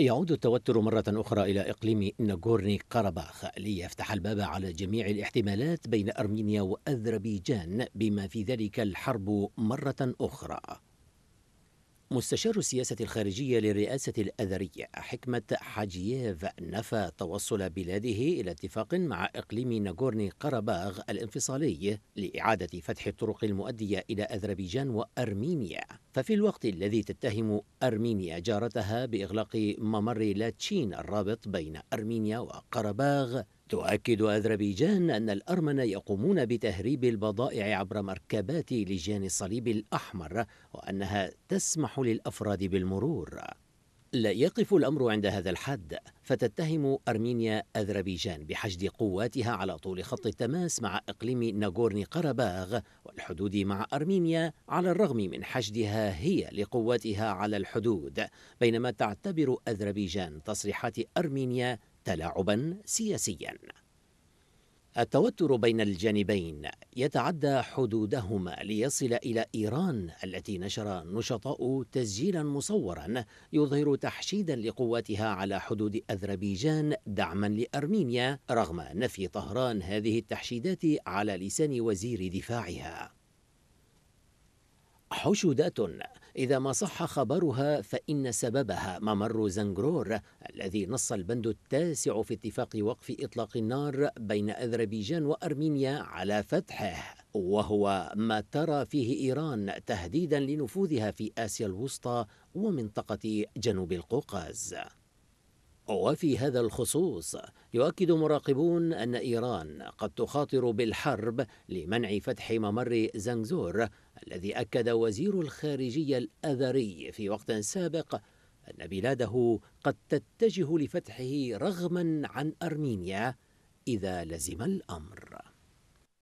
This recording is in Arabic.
يعود التوتر مرة أخرى إلى إقليم ناغورني قرباخ ليفتح الباب على جميع الاحتمالات بين أرمينيا وأذربيجان بما في ذلك الحرب مرة أخرى مستشار السياسة الخارجية للرئاسة الأذرية حكمة حاجييف نفى توصل بلاده إلى اتفاق مع إقليم ناغورني قرباغ الانفصالي لإعادة فتح الطرق المؤدية إلى أذربيجان وأرمينيا ففي الوقت الذي تتهم أرمينيا جارتها بإغلاق ممر لاتشين الرابط بين أرمينيا وقرباغ تؤكد أذربيجان أن الأرمن يقومون بتهريب البضائع عبر مركبات لجان الصليب الأحمر وأنها تسمح للأفراد بالمرور لا يقف الأمر عند هذا الحد فتتهم أرمينيا أذربيجان بحشد قواتها على طول خط التماس مع إقليم ناغورني قرباغ والحدود مع أرمينيا على الرغم من حشدها هي لقواتها على الحدود بينما تعتبر أذربيجان تصريحات أرمينيا تلاعبا سياسيا التوتر بين الجانبين يتعدى حدودهما ليصل الى ايران التي نشر نشطاء تسجيلا مصورا يظهر تحشيدا لقواتها على حدود اذربيجان دعما لارمينيا رغم نفي طهران هذه التحشيدات على لسان وزير دفاعها حشدات إذا ما صح خبرها فإن سببها ممر زنجرور الذي نص البند التاسع في اتفاق وقف إطلاق النار بين أذربيجان وأرمينيا على فتحه وهو ما ترى فيه إيران تهديدا لنفوذها في آسيا الوسطى ومنطقة جنوب القوقاز وفي هذا الخصوص يؤكد مراقبون أن إيران قد تخاطر بالحرب لمنع فتح ممر زنجزور الذي أكد وزير الخارجية الأذري في وقت سابق أن بلاده قد تتجه لفتحه رغما عن أرمينيا إذا لزم الأمر